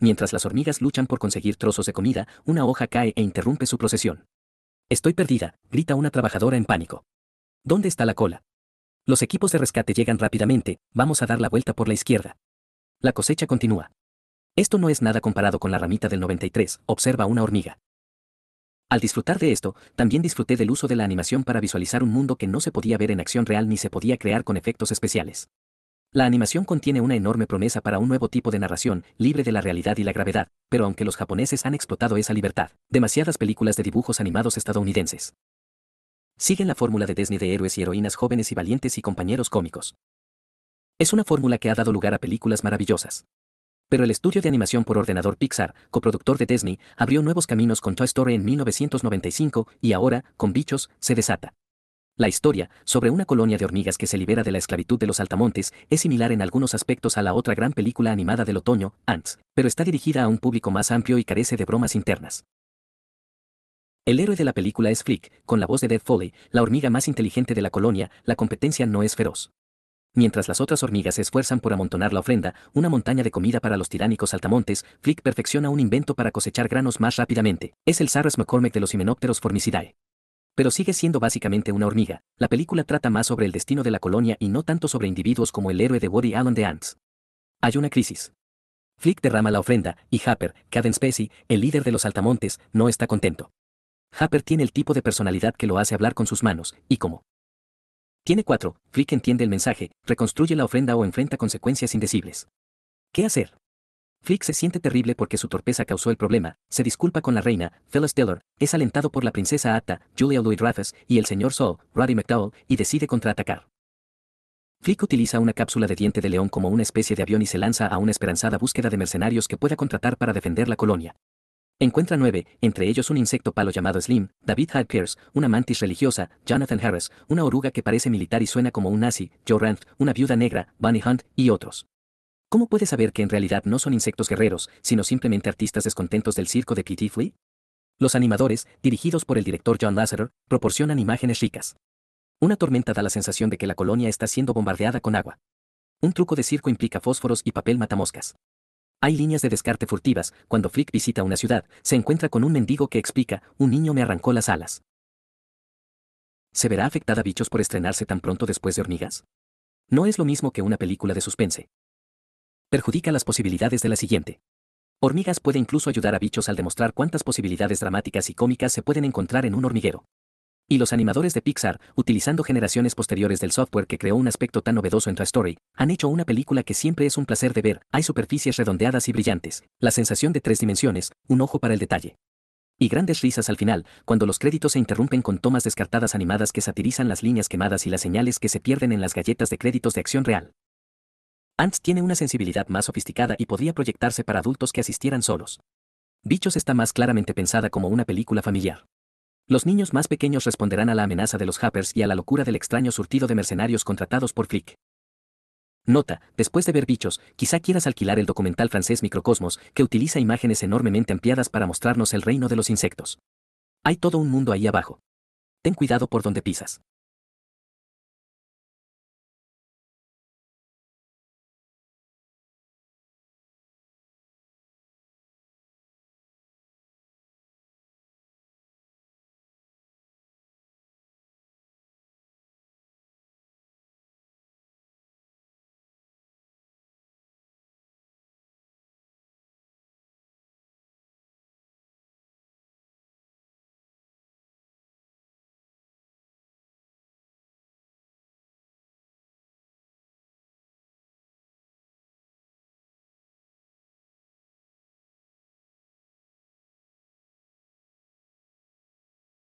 Mientras las hormigas luchan por conseguir trozos de comida, una hoja cae e interrumpe su procesión. Estoy perdida, grita una trabajadora en pánico. ¿Dónde está la cola? Los equipos de rescate llegan rápidamente, vamos a dar la vuelta por la izquierda. La cosecha continúa. Esto no es nada comparado con la ramita del 93, observa una hormiga. Al disfrutar de esto, también disfruté del uso de la animación para visualizar un mundo que no se podía ver en acción real ni se podía crear con efectos especiales. La animación contiene una enorme promesa para un nuevo tipo de narración, libre de la realidad y la gravedad, pero aunque los japoneses han explotado esa libertad, demasiadas películas de dibujos animados estadounidenses siguen la fórmula de Disney de héroes y heroínas jóvenes y valientes y compañeros cómicos. Es una fórmula que ha dado lugar a películas maravillosas. Pero el estudio de animación por ordenador Pixar, coproductor de Disney, abrió nuevos caminos con Toy Story en 1995 y ahora, con Bichos, se desata. La historia, sobre una colonia de hormigas que se libera de la esclavitud de los altamontes, es similar en algunos aspectos a la otra gran película animada del otoño, Ants, pero está dirigida a un público más amplio y carece de bromas internas. El héroe de la película es Flick, con la voz de Dead Foley, la hormiga más inteligente de la colonia, la competencia no es feroz. Mientras las otras hormigas se esfuerzan por amontonar la ofrenda, una montaña de comida para los tiránicos altamontes, Flick perfecciona un invento para cosechar granos más rápidamente. Es el Sarras McCormick de los himenópteros formicidae pero sigue siendo básicamente una hormiga. La película trata más sobre el destino de la colonia y no tanto sobre individuos como el héroe de Woody Allen de Ants. Hay una crisis. Flick derrama la ofrenda, y Happer, Caden Spacey, el líder de los Altamontes, no está contento. Happer tiene el tipo de personalidad que lo hace hablar con sus manos, y cómo. Tiene cuatro, Flick entiende el mensaje, reconstruye la ofrenda o enfrenta consecuencias indecibles. ¿Qué hacer? Flick se siente terrible porque su torpeza causó el problema, se disculpa con la reina, Phyllis Diller, es alentado por la princesa Atta, Julia lloyd dreyfus y el señor Saul, Roddy McDowell, y decide contraatacar. Flick utiliza una cápsula de diente de león como una especie de avión y se lanza a una esperanzada búsqueda de mercenarios que pueda contratar para defender la colonia. Encuentra nueve, entre ellos un insecto palo llamado Slim, David Hyde Pierce, una mantis religiosa, Jonathan Harris, una oruga que parece militar y suena como un nazi, Joe Ranth, una viuda negra, Bunny Hunt, y otros. ¿Cómo puedes saber que en realidad no son insectos guerreros, sino simplemente artistas descontentos del circo de P.T. Flea? Los animadores, dirigidos por el director John Lasseter, proporcionan imágenes ricas. Una tormenta da la sensación de que la colonia está siendo bombardeada con agua. Un truco de circo implica fósforos y papel matamoscas. Hay líneas de descarte furtivas, cuando Flick visita una ciudad, se encuentra con un mendigo que explica, un niño me arrancó las alas. ¿Se verá afectada a Bichos por estrenarse tan pronto después de Hormigas? No es lo mismo que una película de suspense, perjudica las posibilidades de la siguiente. Hormigas puede incluso ayudar a bichos al demostrar cuántas posibilidades dramáticas y cómicas se pueden encontrar en un hormiguero. Y los animadores de Pixar, utilizando generaciones posteriores del software que creó un aspecto tan novedoso en Toy Story, han hecho una película que siempre es un placer de ver, hay superficies redondeadas y brillantes, la sensación de tres dimensiones, un ojo para el detalle. Y grandes risas al final, cuando los créditos se interrumpen con tomas descartadas animadas que satirizan las líneas quemadas y las señales que se pierden en las galletas de créditos de acción real. Ants tiene una sensibilidad más sofisticada y podría proyectarse para adultos que asistieran solos. Bichos está más claramente pensada como una película familiar. Los niños más pequeños responderán a la amenaza de los hackers y a la locura del extraño surtido de mercenarios contratados por Flick. Nota, después de ver bichos, quizá quieras alquilar el documental francés Microcosmos, que utiliza imágenes enormemente ampliadas para mostrarnos el reino de los insectos. Hay todo un mundo ahí abajo. Ten cuidado por donde pisas.